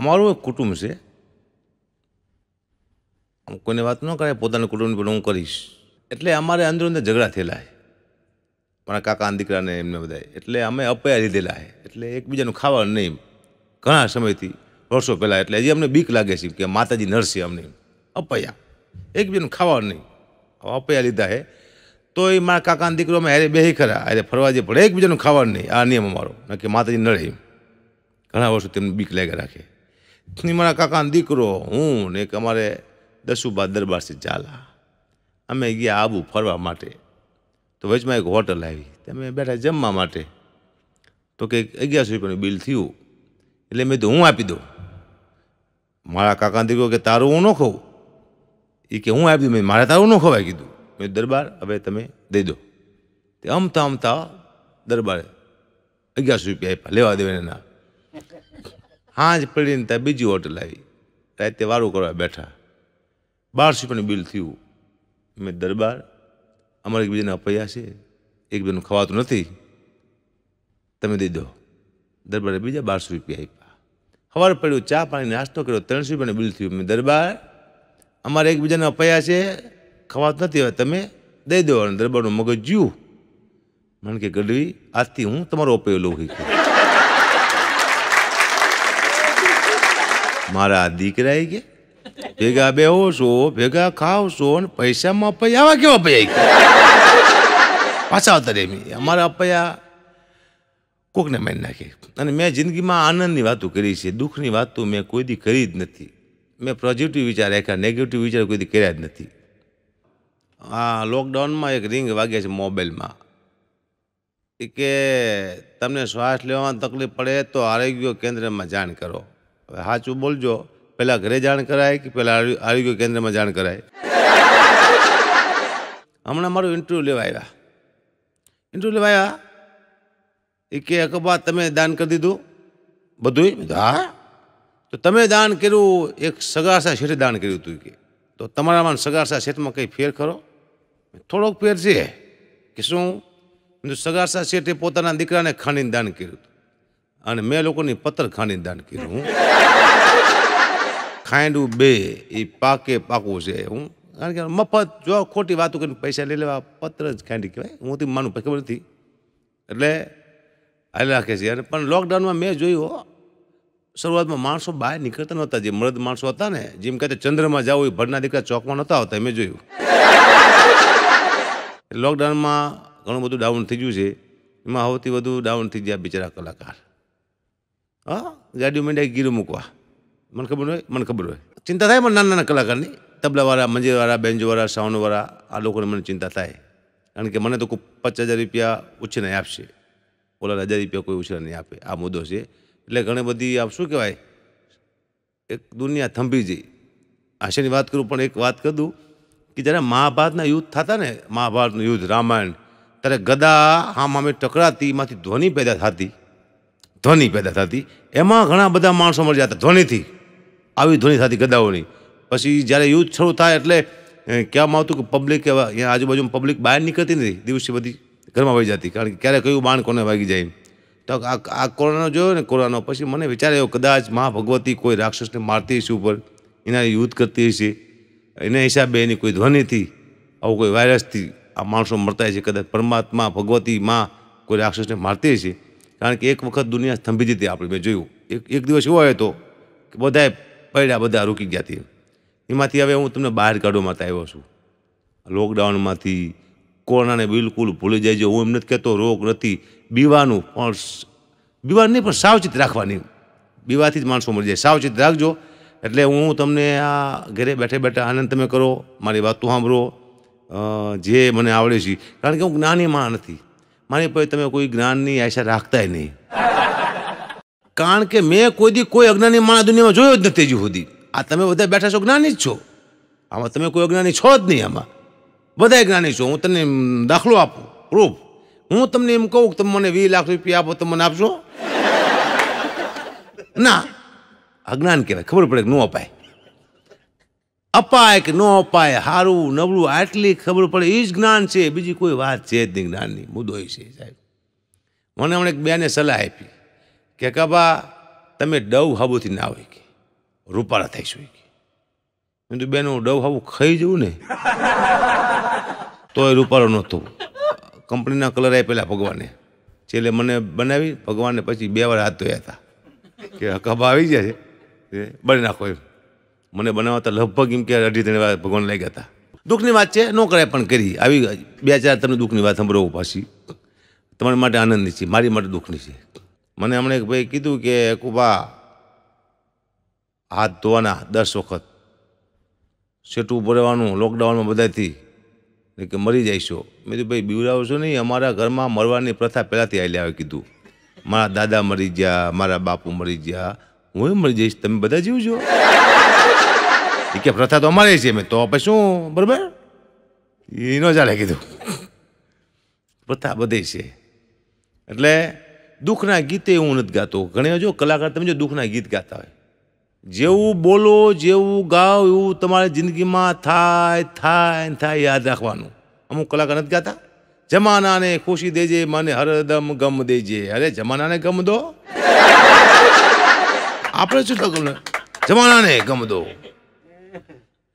અમારું એક કુટુંબ છે આમ કોઈને વાત ન કરે પોતાના કુટુંબ પણ હું કરીશ એટલે અમારે અંદર અંદર ઝઘડા થયેલા છે મારા કાકા દીકરાને એમને બધા એટલે અમે અપયા લીધેલા છે એટલે એકબીજાનું ખાવા નહીં ઘણા સમયથી વર્ષો પહેલાં એટલે હજી અમને બીક લાગે છે કે માતાજી નરસે અમને અપયા એકબીજાનું ખાવા નહીં અપયા લીધા છે તો એ મારા કાકાના દીકરો અમે હારે બે ખરા અરે ફરવા જઈએ પણ એકબીજાનું ખાવા નહીં આ નિયમ અમારો કે માતાજી નડે ઘણા વર્ષો તેમને બીક લાગ્યા રાખે ની મારા કાકાનો દીકરો હું ને અમારે દસુબા દરબારસી ચાલા અમે ગયા આબુ ફરવા માટે તો વચમાં એક હોટલ આવી તમે બેઠા જમવા માટે તો કે અગિયારસો રૂપિયાનું બિલ થયું એટલે મેં તો હું આપી દઉં મારા કાકાનો દીકરો કે તારું હું ન ખવું એ કે હું આપી દઉં મેં મારે તારું ન ખવાય કીધું મેં દરબાર હવે તમે દઈ દો તે અમતા અમતા દરબારે અગિયારસો રૂપિયા આપ્યા લેવા દેવાના હાંજ પડીને ત્યાં બીજી હોટલ આવી રાતે વારું કરવા બેઠા બારસો પણ બિલ થયું મેં દરબાર અમારે એકબીજાને અપાયા છે એકબીજાનું ખવાતું નથી તમે દઈ દો દરબારે બીજા બારસો રૂપિયા આપ્યા ખબર પડ્યું ચા પાણી નાસ્તો કર્યો ત્રણસો રૂપિયાનું બિલ થયું મેં દરબાર અમારે એકબીજાને અપાયા છે ખવાતું નથી હવે તમે દઈ દો અને દરબારનું મગજ જ્યું મને કે ગઢવી આજથી હું તમારો અપાયો લઉં મારા દીકરા આવી ગયા ભેગા બેહો છો ભેગા ખાવશો ને પૈસામાં અપાઈ આવા કેવા અપાઈ પાછા આવતા રે અમારા અપાયા કોકને મારી નાખે અને મેં જિંદગીમાં આનંદની વાતો કરી છે દુઃખની વાતો મેં કોઈ દી કરી જ નથી મેં પોઝિટિવ વિચાર રાખ્યા નેગેટિવ વિચાર કોઈ દી કર્યા જ નથી આ લોકડાઉનમાં એક રિંગ વાગ્યા છે મોબાઈલમાં કે તમને શ્વાસ લેવામાં તકલીફ પડે તો આરોગ્ય કેન્દ્રમાં જાણ કરો સાચું બોલજો પહેલાં ઘરે જાણ કરાય કે પહેલાં આરોગ્ય કેન્દ્રમાં જાણ કરાય હમણાં મારું ઇન્ટરવ્યૂ લેવા આવ્યા ઇન્ટરવ્યૂ લેવા આવ્યા એ કે અકબા તમે દાન કરી દીધું બધું હા તો તમે દાન કર્યું એક સગારસા શેઠે દાન કર્યું હતું કે તો તમારામાં સગાસા શેઠમાં કંઈ ફેર ખરો થોડોક ફેર છે કે શું સગારસા શેઠે પોતાના દીકરાને ખાંડીને દાન કર્યું હતું અને મેં લોકોની પત્રખાની દાન કર્યું ખાંડું બે એ પાકે પાકું છે હું કારણ કે મફત જો ખોટી વાતો કરીને પૈસા લઈ લેવા પત્ર જ ખાંડી કહેવાય હું તો માનું ખબર નથી એટલે હાલ રાખે છે અને પણ લોકડાઉનમાં મેં જોયું શરૂઆતમાં માણસો બહાર નીકળતા નહોતા જે મૃદ માણસો હતા ને જેમ કહેતા ચંદ્રમાં જવું એ ભરના દીકરા ચોકમાં નહોતા આવતા મેં જોયું લોકડાઉનમાં ઘણું બધું ડાઉન થઈ ગયું છે એમાં સૌથી વધુ ડાઉન થઈ ગયા બિચારા કલાકાર ગાડીઓ મંડાઈ ગીરું મૂકવા મને ખબર હોય મને ખબર હોય ચિંતા થાય મને નાના નાના કલાકારની તબલાવાળા મંજીરવાળા બેન્જવાળા સાઉન્ડવાળા આ લોકોને મને ચિંતા થાય કારણ કે મને તો કોઈ પચાસ હજાર રૂપિયા નહીં આપશે ઓલા હજાર રૂપિયા કોઈ ઉછીને નહીં આપે આ મુદ્દો છે એટલે ઘણી બધી આમ શું કહેવાય એક દુનિયા થંભી જઈ આશયની વાત કરું પણ એક વાત કરી દઉં કે જ્યારે મહાભારતના યુદ્ધ થતા ને મહાભારતનું યુદ્ધ રામાયણ ત્યારે ગદા હામ અમે ટકરાતી એમાંથી ધ્વનિ પેદા થતી ધ્વનિ પેદા થતી એમાં ઘણા બધા માણસો મળી જતા ધ્વનિથી આવી ધ્વનિ થતી ગદાઓની પછી જ્યારે યુદ્ધ શરૂ થાય એટલે કહેવામાં આવતું કે પબ્લિક એવા અહીંયા આજુબાજુમાં પબ્લિક બહાર નીકળતી નથી દિવસે બધી ઘરમાં વહી જતી કારણ કે ક્યારે કયું બાણ કોને વાગી જાય તો આ આ કોરોના જોયો ને કોરોના પછી મને વિચાર આવ્યો કદાચ મા ભગવતી કોઈ રાક્ષસને મારતી હશે ઉપર એના યુદ્ધ કરતી હશે એના હિસાબે એની કોઈ ધ્વનિથી આવું કોઈ વાયરસથી આ માણસો મરતા હશે કદાચ પરમાત્મા ભગવતી માં કોઈ રાક્ષસને મારતી હશે કારણ કે એક વખત દુનિયા સ્તંભી હતી આપણે મેં જોયું એક એક દિવસ એવો આવ્યો હતો કે બધાએ પડ્યા બધા રૂકી ગયા હતી એમાંથી હવે હું તમને બહાર કાઢવા માટે આવ્યો છું લોકડાઉનમાંથી કોરોનાને બિલકુલ ભૂલી જાય છે હું એમ નથી કહેતો રોગ નથી બીવાનું પણ બીવાનું નહીં પણ સાવચેત રાખવાની બીવાથી જ માણસો મળી જાય સાવચેત રાખજો એટલે હું તમને આ ઘરે બેઠે બેઠા આનંદ તમે કરો મારી વાતો સાંભળો જે મને આવડે છે કારણ કે હું જ્ઞાની માં નથી મારી પાસે તમે કોઈ જ્ઞાનની આશા રાખતા નહીં કારણ કે મેં કોઈ દી કોઈ અજ્ઞાની માણસ દુનિયામાં જોયો જ નથી હજી સુધી આ તમે બધા બેઠા છો જ્ઞાની જ છો આમાં તમે કોઈ અજ્ઞાની છો જ નહીં આમાં બધા જ્ઞાની છો હું તમને દાખલો આપું પ્રૂફ હું તમને એમ કહું કે તમે મને વીસ લાખ રૂપિયા આપો તમે મને આપશો ના અજ્ઞાન કહેવાય ખબર પડે કે ન અપાય અપાય કે ન અપાય સારું નબળું આટલી ખબર પડે એ જ જ્ઞાન છે બીજી કોઈ વાત છે જ નહીં જ્ઞાનની મુદ્દો એ છે સાહેબ મને હમણાં એક બેને સલાહ આપી કે કબા તમે ડવ હાબુથી ના હોય કે રૂપાળા થઈશ હોય કે મેં તો બેન હું ડવ હાબુ ખાઈ જવું ને તોય રૂપાળો નહોતું કંપનીના કલર આપેલા ભગવાને છેલ્લે મને બનાવી ભગવાને પછી બે વાર હાથ ધોયા હતા કે કબા આવી જાય છે બની નાખો એમ મને બનાવતા લગભગ એમ કે અઢી ત્રણ વાર ભગવાન લાગ્યા હતા દુઃખની વાત છે ન કરાય પણ કરી આવી બે ચાર તમને દુઃખની વાત સંભળાવું પાછી તમારા માટે આનંદની છે મારી માટે દુઃખની છે મને હમણાં એક ભાઈ કીધું કે કુબા હાથ ધોવાના દસ વખત સેટું ભરવાનું લોકડાઉનમાં બધાથી કે મરી જઈશો મેં કીધું ભાઈ બીવડાવો છો નહીં અમારા ઘરમાં મરવાની પ્રથા પહેલાંથી આવી આવે કીધું મારા દાદા મરી ગયા મારા બાપુ મરી ગયા હું મરી જઈશ તમે બધા જીવજો એ કે પ્રથા તો અમારે છે મેં તો પછી શું બરાબર એ ન ચાલે કીધું પ્રથા બધે છે એટલે દુઃખના ગીતે હું નથી ગાતો ઘણી જો કલાકાર તમે જો દુઃખના ગીત ગાતા હોય જેવું બોલો જેવું ગાઓ એવું તમારી જિંદગીમાં થાય થાય થાય યાદ રાખવાનું અમુક કલાકાર નથી ગાતા જમાનાને ખુશી દેજે મને હરદમ ગમ દેજે અરે જમાનાને ગમ દો આપણે શું ગમ જમાનાને ગમ દો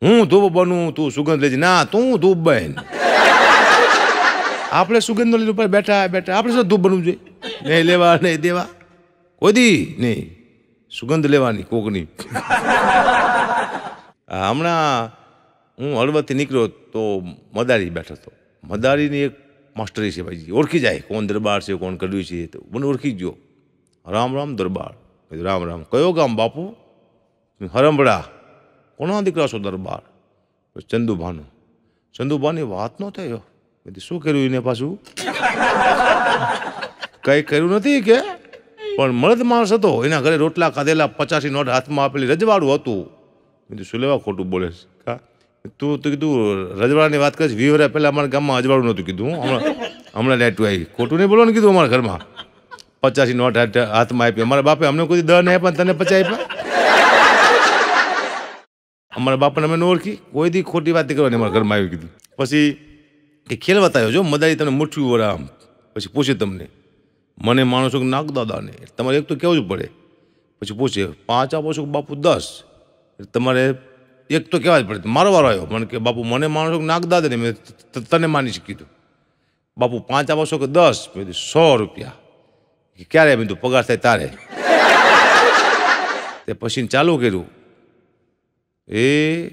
હું ધૂપ બનું તું સુગંધ લેજે ના તું ધૂપ બન આપણે સુગંધ લીધું પર બેઠા બેઠા આપણે શું ધૂપ બનવું જોઈએ નહીં લેવા નહીં દેવા કોદી નહીં સુગંધ લેવાની કોકની હમણાં હું હળવદથી નીકળ્યો તો મદારી બેઠો હતો મદારીની એક માસ્ટરી છે ભાઈજી ઓળખી જાય કોણ દરબાર છે કોણ કર્યું છે તો મને ઓળખી ગયો રામ રામ દરબાર રામ રામ કયો ગામ બાપુ હરમડા કોના દીકરા છો દરબાર ચંદુભાનો ચંદુભાની વાત ન થયો બધી શું કર્યું એને પાછું કંઈ કર્યું નથી કે પણ મળદ માણસ હતો એના ઘરે રોટલા ખાધેલા પચાસી નોટ હાથમાં આપેલી રજવાડું હતું બીજું શું લેવા ખોટું બોલે કા તું તું કીધું રજવાડાની વાત કરીશ વી વરા પહેલાં અમારા ગામમાં અજવાળું નહોતું કીધું હમણાં હમણાં નેટું આવી ખોટું નહીં બોલવાનું કીધું અમારા ઘરમાં પચાસી નોટ હાથમાં આપી અમારા બાપે અમને કોઈ દ નહીં પણ તને પચાવી આપ્યા અમારા બાપાને અમે ન ઓળખી કોઈ દી ખોટી વાત કરવાની અમારા ઘરમાં આવી કીધું પછી કે ખેલ બતાવ્યો જો મદારી તમને મુઠ્ઠી વરા આમ પછી પૂછે તમને મને માણસો છો કે નાગ દાદાને તમારે એક તો કેવું જ પડે પછી પૂછે પાંચ આપો છો કે બાપુ દસ તમારે એક તો કહેવા જ પડે મારો વારો આવ્યો મને કે બાપુ મને માણસો છો કે નાગ દાદાને મેં તને માની શકી તું બાપુ પાંચ આપો છો કે દસ મેં સો રૂપિયા કે ક્યારે મેં તું પગાર થાય તારે તે પછી ચાલુ કર્યું એ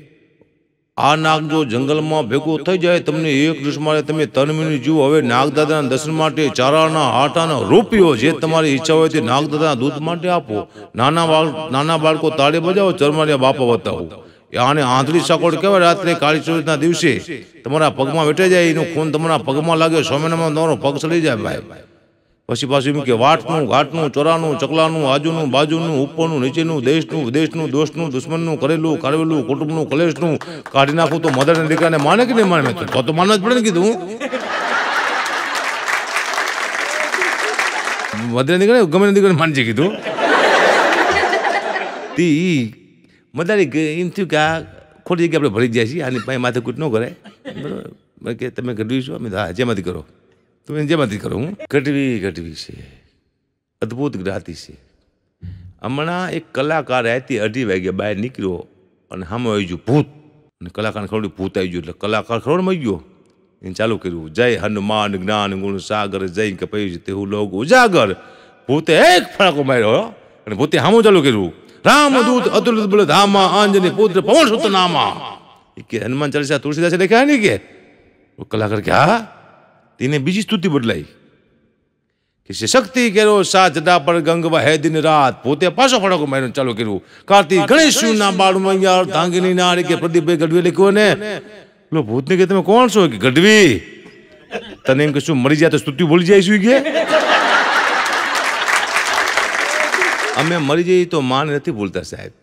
આ નાગ જો જંગલમાં ભેગો થઈ જાય તમને એક દુશ્મારે તમે તન મિનિટ જુઓ હવે નાગદાદાના દર્શન માટે ચારાના આટાના રૂપિયો જે તમારી ઈચ્છા હોય તે નાગદાદાના દૂધ માટે આપો નાના બાળ નાના બાળકો તાળે બજાવો ચરમારિયા બાપા બતાવો આને આંધળી સાકોડ કહેવાય રાત્રે કાળી ચોરીના દિવસે તમારા પગમાં વેટાઈ જાય એનું ખૂન તમારા પગમાં લાગે સ્વામિનારાયણ તમારો પગ ચડી જાય ભાઈ ભાઈ પછી પાછું કે વાટનું ઘાટનું ચોરાનું ચકલાનું આજુનું બાજુનું ઉપરનું નીચેનું દેશનું વિદેશનું દોષનું દુશ્મનનું કરેલું કરેલું કુટુંબનું કલેશનું કાઢી નાખું તો મધરને દીકરાને માને કે નહીં માને તો તો માનવા જ પડે ને કીધું મધરને દીકરા ગમે દીકરાને માનજી કીધું તે એ મદારી એમ થયું કે આ ખોટી જગ્યાએ આપણે ભરી જાય છીએ આની પાસે માથે કૂટ ન કરાય બરાબર કે તમે કર્યું શું અમે હા જેમાંથી કરો તો જેમાંથી કરું હું ગઢવી ગઢવી છે અદ્ભુત જ્ઞાતિ છે હમણાં એક કલાકાર હતી અઢી વાગ્યા બહાર નીકળ્યો અને સામે આવી ગયું ભૂત અને કલાકારને ખબર ભૂત આવી ગયું એટલે કલાકાર ખબર મળી ગયો એને ચાલુ કર્યું જય હનુમાન જ્ઞાન ગુણ સાગર જૈન કે પૈયું તે હું લોગ ઉજાગર ભૂતે એક ફળાકો માર્યો અને ભૂતે હામો ચાલુ કર્યું રામ રામદૂત અતુલિત બળ ધામા આંજની પુત્ર પવન સુત નામા કે હનુમાન ચાલીસા તુલસીદાસ એટલે કહે નહીં કે કલાકાર કે હા એને બીજી સ્તુતિ બદલાઈ કે છે શક્તિ કેરો સા જડા પર ગંગ વહે દિન રાત પોતે પાછો ફટાકો માર્યો ચાલુ કર્યું કાર્તિક ગણેશ ના બાળમાં યાર ધાંગીની નારી કે પ્રદીપભાઈ ગઢવી લખ્યો ને લો ભૂતને કે તમે કોણ છો કે ગઢવી તને એમ કે શું મરી જાય તો સ્તુતિ ભૂલી જાય શું કે અમે મરી જઈએ તો માન નથી ભૂલતા સાહેબ